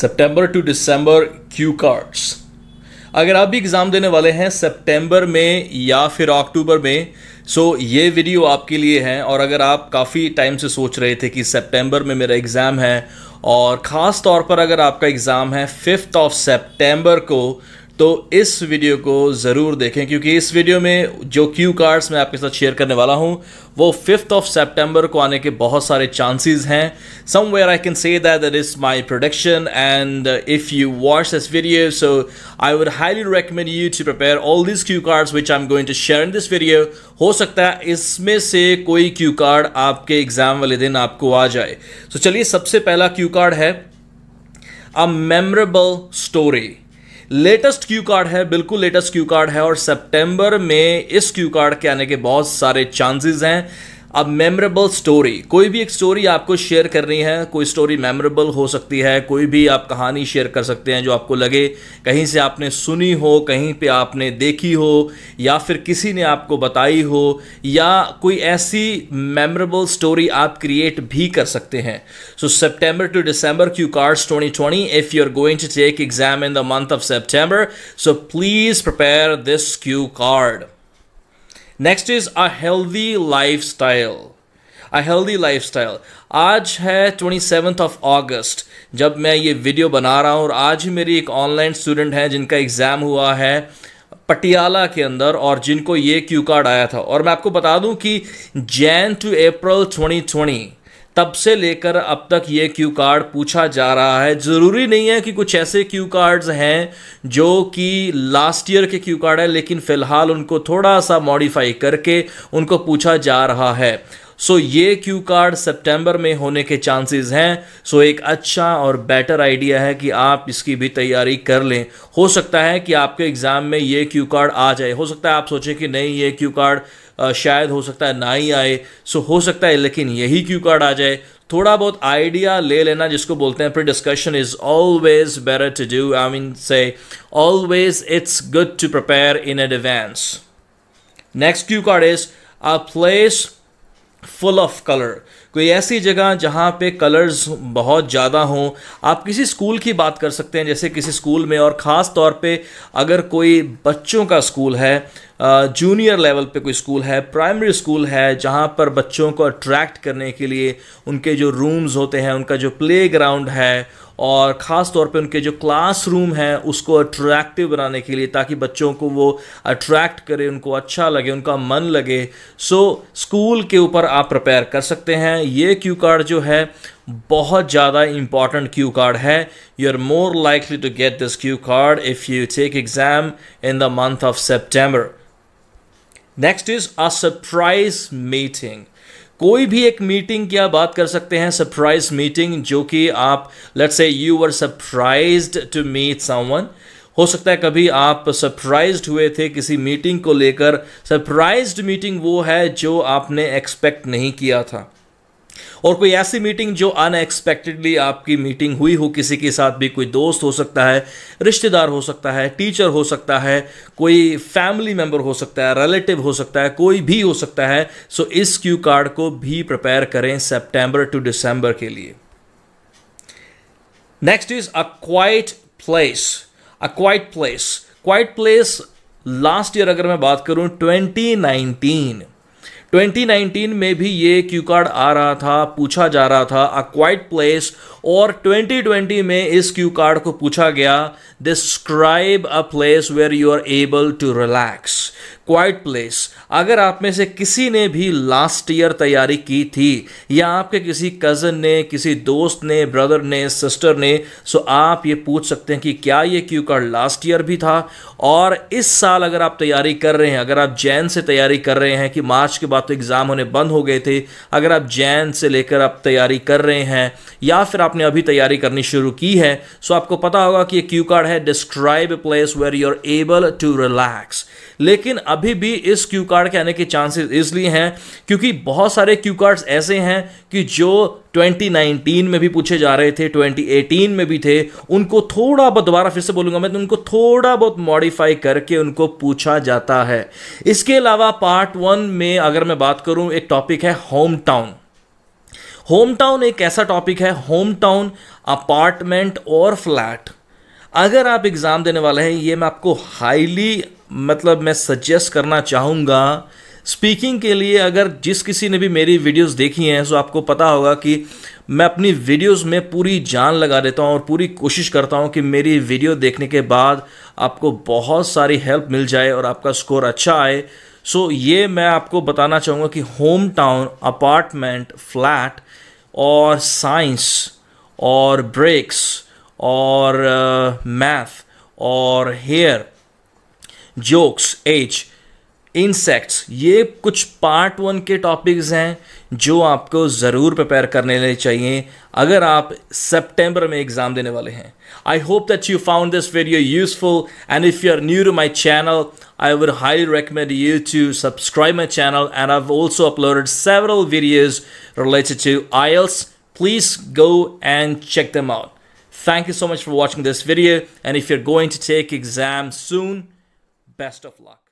September to December cue cards अगर आप भी एग्ज़ाम देने वाले हैं सितंबर में या फिर अक्टूबर में सो so ये वीडियो आपके लिए है और अगर आप काफ़ी टाइम से सोच रहे थे कि सितंबर में मेरा एग्ज़ाम है और ख़ास तौर पर अगर आपका एग्ज़ाम है फिफ्थ ऑफ सितंबर को तो इस वीडियो को ज़रूर देखें क्योंकि इस वीडियो में जो क्यू कार्ड्स मैं आपके साथ शेयर करने वाला हूं वो फिफ्थ ऑफ सितंबर को आने के बहुत सारे चांसेस हैं somewhere I can say that that is my production and if you watch this video so I would highly recommend you to prepare all this cue cards which I am going to share in this video हो सकता है इसमें से कोई Q card आपके exam वाले दिन आपको आ जाए तो so, चलिए सबसे पहला क्यू कार्ड है a memorable story latest cue card है बिल्कुल लेटेस्ट क्यू कार्ड है और सितंबर में इस क्यू कार्ड के आने के बहुत सारे चांसेस हैं अब मेमोरेबल स्टोरी कोई भी एक स्टोरी आपको शेयर करनी है कोई स्टोरी मेमोरेबल हो सकती है कोई भी आप कहानी शेयर कर सकते हैं जो आपको लगे कहीं से आपने सुनी हो कहीं पे आपने देखी हो या फिर किसी ने आपको बताई हो या कोई ऐसी मेमोरेबल स्टोरी आप क्रिएट भी कर सकते हैं so September to December cue cards twenty twenty if you are going to take exam in the month of September so please prepare this cue card next is a healthy lifestyle a healthy lifestyle आज है twenty seventh of August जब मैं ये video बना रहा हूँ और आज ही मेरी एक ऑनलाइन स्टूडेंट है जिनका एग्ज़ाम हुआ है पटियाला के अंदर और जिनको ये क्यू कार्ड आया था और मैं आपको बता दूं कि जैन टू अप्रैल 2020 तब से लेकर अब तक ये क्यू कार्ड पूछा जा रहा है ज़रूरी नहीं है कि कुछ ऐसे क्यू कार्ड्स हैं जो कि लास्ट ईयर के क्यू कार्ड है लेकिन फ़िलहाल उनको थोड़ा सा मॉडिफाई करके उनको पूछा जा रहा है सो ये क्यू कार्ड सितंबर में होने के चांसेस हैं सो एक अच्छा और बेटर आइडिया है कि आप इसकी भी तैयारी कर लें हो सकता है कि आपके एग्ज़ाम में ये क्यू कार्ड आ जाए हो सकता है आप सोचें कि नहीं ये क्यू कार्ड शायद हो सकता है ना ही आए सो हो सकता है लेकिन यही क्यू कार्ड आ जाए थोड़ा बहुत आइडिया ले लेना जिसको बोलते हैं pre discussion is always better to do I mean say always it's good to prepare in advance next cue card is a place full of colour कोई ऐसी जगह जहाँ पे कलर्स बहुत ज़्यादा हों आप किसी स्कूल की बात कर सकते हैं जैसे किसी स्कूल में और ख़ास तौर पे अगर कोई बच्चों का स्कूल है जूनियर लेवल पे कोई स्कूल है प्राइमरी स्कूल है जहाँ पर बच्चों को अट्रैक्ट करने के लिए उनके जो रूम्स होते हैं उनका जो प्ले ग्राउंड है और ख़ास तौर पे उनके जो क्लासरूम है उसको अट्रैक्टिव बनाने के लिए ताकि बच्चों को वो अट्रैक्ट करे उनको अच्छा लगे उनका मन लगे सो so, स्कूल के ऊपर आप प्रिपेयर कर सकते हैं ये क्यू कार्ड जो है बहुत ज़्यादा इंपॉर्टेंट क्यू कार्ड है you are more likely to get this cue card if you take exam in the month of September next is a surprise meeting कोई भी एक मीटिंग की आप बात कर सकते हैं सरप्राइज मीटिंग जो कि आप let's say you are surprise to meet someone हो सकता है कभी आप सरप्राइज हुए थे किसी मीटिंग को लेकर सरप्राइज मीटिंग वो है जो आपने एक्सपेक्ट नहीं किया था और कोई ऐसी मीटिंग जो अनएक्सपेक्टेडली आपकी मीटिंग हुई हो किसी के साथ भी कोई दोस्त हो सकता है रिश्तेदार हो सकता है टीचर हो सकता है कोई फैमिली मेंबर हो सकता है रिलेटिव हो सकता है कोई भी हो सकता है सो इस क्यू कार्ड को भी प्रिपेयर करें सेप्टेंबर टू डिसम्बर के लिए next is a quiet place a quiet place quiet place last year अगर मैं बात करूं 2019 2019 में भी ये क्यू कार्ड आ रहा था पूछा जा रहा था अ क्वाइट प्लेस और 2020 में इस क्यू कार्ड को पूछा गया describe a place where you are able to relax quiet place अगर आप में से किसी ने भी लास्ट ईयर तैयारी की थी या आपके किसी कज़न ने किसी दोस्त ने ब्रदर ने सिस्टर ने सो आप ये पूछ सकते हैं कि क्या ये क्यू कार्ड लास्ट ईयर भी था और इस साल अगर आप तैयारी कर रहे हैं अगर आप जैन से तैयारी कर रहे हैं कि मार्च के बाद तो एग्ज़ाम होने बंद हो गए थे अगर आप जैन से लेकर आप तैयारी कर रहे हैं या फिर आपने अभी तैयारी करनी शुरू की है सो आपको पता होगा कि ये क्यू कार्ड है describe place where you are able to relax लेकिन अभी भी इस क्यू कार्ड के आने के चांसेस इसलिए हैं क्योंकि बहुत सारे क्यू कार्ड्स ऐसे हैं कि जो 2019 में भी पूछे जा रहे थे 2018 में भी थे उनको थोड़ा बहुत दोबारा फिर से बोलूंगा मैं तो उनको थोड़ा बहुत मॉडिफाई करके उनको पूछा जाता है इसके अलावा पार्ट वन में अगर मैं बात करूं एक टॉपिक है होम टाउन होम टाउन एक ऐसा टॉपिक है होम टाउन अपार्टमेंट और फ्लैट अगर आप एग्ज़ाम देने वाले हैं ये मैं आपको हाईली मतलब मैं सजेस्ट करना चाहूँगा स्पीकिंग के लिए अगर जिस किसी ने भी मेरी वीडियोस देखी हैं तो आपको पता होगा कि मैं अपनी वीडियोस में पूरी जान लगा देता हूं और पूरी कोशिश करता हूं कि मेरी वीडियो देखने के बाद आपको बहुत सारी हेल्प मिल जाए और आपका स्कोर अच्छा आए सो ये मैं आपको बताना चाहूँगा कि होम टाउन अपार्टमेंट फ्लैट और साइंस और ब्रेक्स और मैथ uh, और हेयर जोक्स एज इंसेक्ट्स ये कुछ पार्ट वन के टॉपिक्स हैं जो आपको ज़रूर प्रिपेयर करने चाहिए अगर आप सितंबर में एग्ज़ाम देने वाले हैं I hope that you found this video useful and if you are new to my channel I would highly recommend you to subscribe my channel and I also uploaded several videos related to IELTS please go and check them out you so much for watching this video and if you are going to take exam soon Best of luck.